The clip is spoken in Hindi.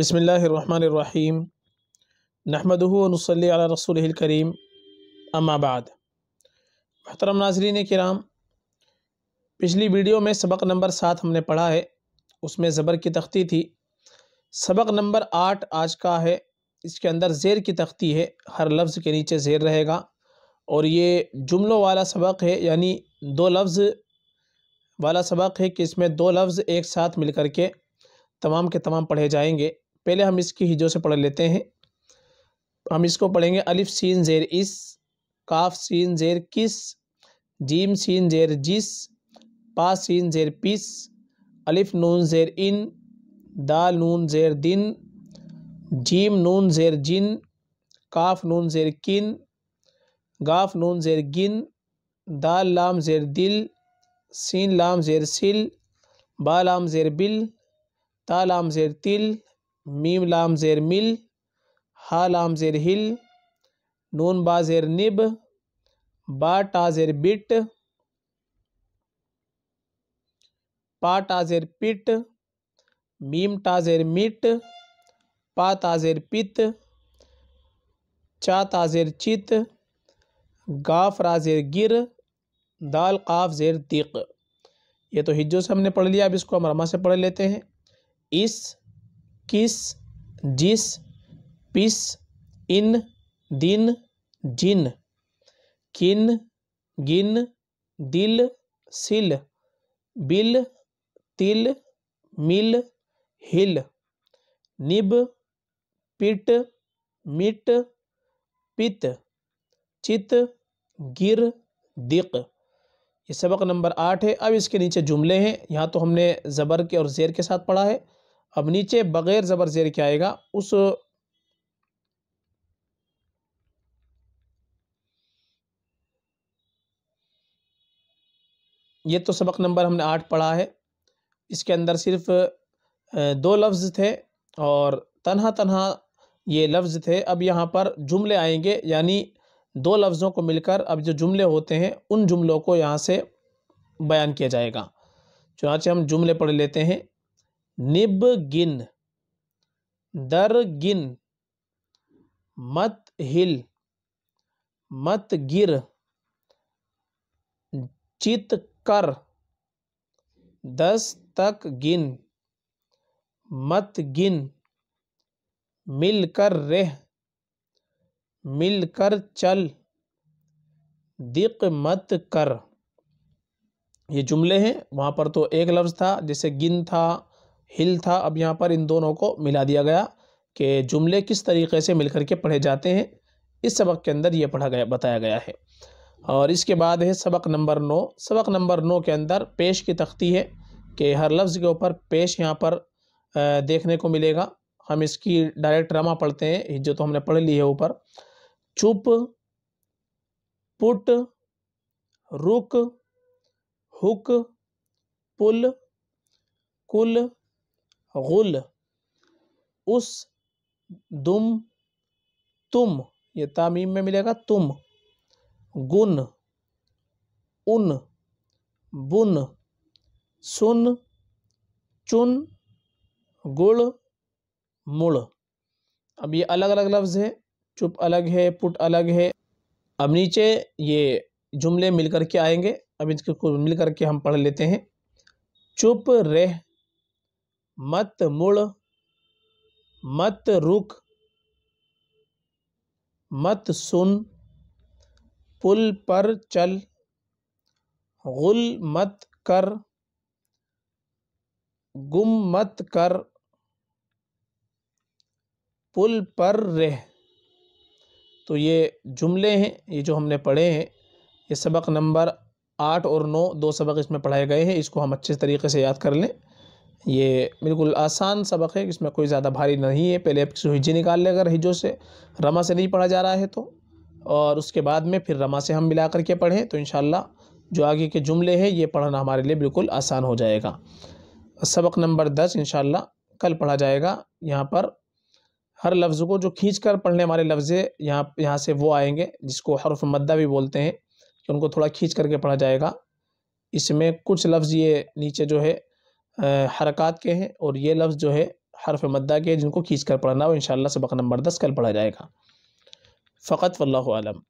बसमीम नहमदनसली रसूल करीम अम्माबाद महतरम नाजरीन कराम पिछली वीडियो में सबक नंबर सात हमने पढ़ा है उसमें ज़बर की तख्ती थी सबक नंबर आठ आज का है इसके अंदर ज़ेर की तख्ती है हर लफ्ज़ के नीचे ज़ेर रहेगा और ये जुमलों वाला सबक है यानी दो लफ्ज़ वाला सबक है कि इसमें दो लफ्ज़ एक साथ मिल के तमाम के तमाम पढ़े जाएंगे पहले हम इसकी हिजो से पढ़ लेते हैं हम इसको पढ़ेंगे अलिफ सीन ज़ेर इस काफ सीन ज़ेर किस जीम सीन ज़ेर जिस पा सीन ज़ेर पिस अलिफ नून ज़ेर इन दाल नून ज़ेर दिन जीम नून ज़ेर जिन काफ नून ज़ेर किन गाफ नून ज़ेर गिन दाल लाम ज़ेर दिल सीन लाम ज़ेर सिल बा लाम ज़ेर बिल ता लाम ज़ेर तिल मीम लाम ज़ेर मिल हा लाम ज़ेर हिल नून बा ज़ेर निब बा टा ज़ेर बिट पा टा ज़ेर पिट मीम टा ज़ेर मिट पा ता ज़ेर पित चा ता ज़ेर चित गाफ रा ज़ेर गिर दाल काफ ज़ेर दिक ये तो हिज्जों से हमने पढ़ लिया अब इसको हम रमा से पढ़ लेते हैं इस किस जिस पिस इन दिन जिन किन गिन दिल सिल बिल तिल मिल हिल निब पिट मिट पित चित गिर दिक ये सबक नंबर आठ है अब इसके नीचे जुमले हैं यहाँ तो हमने ज़बर के और ज़ेर के साथ पढ़ा है अब नीचे बग़ैर ज़बर ज़ेर के आएगा उस ये तो सबक नंबर हमने आठ पढ़ा है इसके अंदर सिर्फ दो लफ्ज़ थे और तनहा तनहा ये लफ्ज़ थे अब यहाँ पर जुमले आएंगे यानी दो लफ्ज़ों को मिलकर अब जो जुमले होते हैं उन जुमलों को यहाँ से बयान किया जाएगा चुनाचे हम जुमले पढ़ लेते हैं दर गिन मत हिल मत गिर चित कर दस तक गिन मत गिन कर रह कर चल दिक मत कर ये जुमले हैं वहाँ पर तो एक लफ्ज़ था जैसे गिन था हिल था अब यहाँ पर इन दोनों को मिला दिया गया कि जुमले किस तरीके से मिलकर के पढ़े जाते हैं इस सबक के अंदर ये पढ़ा गया बताया गया है और इसके बाद है सबक नंबर नौ सबक नंबर नौ के अंदर पेश की तख्ती है कि हर लफ्ज़ के ऊपर पेश यहाँ पर देखने को मिलेगा हम इसकी डायरेक्ट ड्रामा पढ़ते हैं जो तो हमने पढ़ ली है ऊपर चुप पुट रुक हुक पुल कुल गुल उस दुम तुम ये तामीम में मिलेगा तुम गुन उन बुन सुन चुन गुड़ मुड़ अब ये अलग अलग लफ्ज़ है चुप अलग है पुट अलग है अब नीचे ये जुमले मिल के आएंगे अब इसको मिल के हम पढ़ लेते हैं चुप रह मत मुड़ मत रुक मत सुन पुल पर चल गुल मत कर गुम मत कर पुल पर रह तो ये जुमले हैं ये जो हमने पढ़े हैं ये सबक नंबर आठ और नौ दो सबक इसमें पढ़ाए गए हैं इसको हम अच्छे तरीके से याद कर लें ये बिल्कुल आसान सबक है इसमें कोई ज़्यादा भारी नहीं है पहले हिजी निकाल लें अगर हिजों से रमा से नहीं पढ़ा जा रहा है तो और उसके बाद में फिर रमा से हम मिला करके पढ़ें तो इन जो आगे के जुमले हैं ये पढ़ना हमारे लिए बिल्कुल आसान हो जाएगा सबक नंबर दस इन कल पढ़ा जाएगा यहाँ पर हर लफ्ज़ को जो खींच कर पढ़ने वाले लफ्ज़ यहाँ यहाँ से वो आएंगे जिसको हरफ मद्दा भी बोलते हैं कि उनको थोड़ा खींच करके पढ़ा जाएगा इसमें कुछ लफ्ज़ ये नीचे जो है हरकत के हैं और ये लफ्ज़ जो है हरफ मद्दा के जिनको खींच कर पढ़ना हो इन सबक नंबर दस कल पढ़ा जाएगा फ़कत वल्लम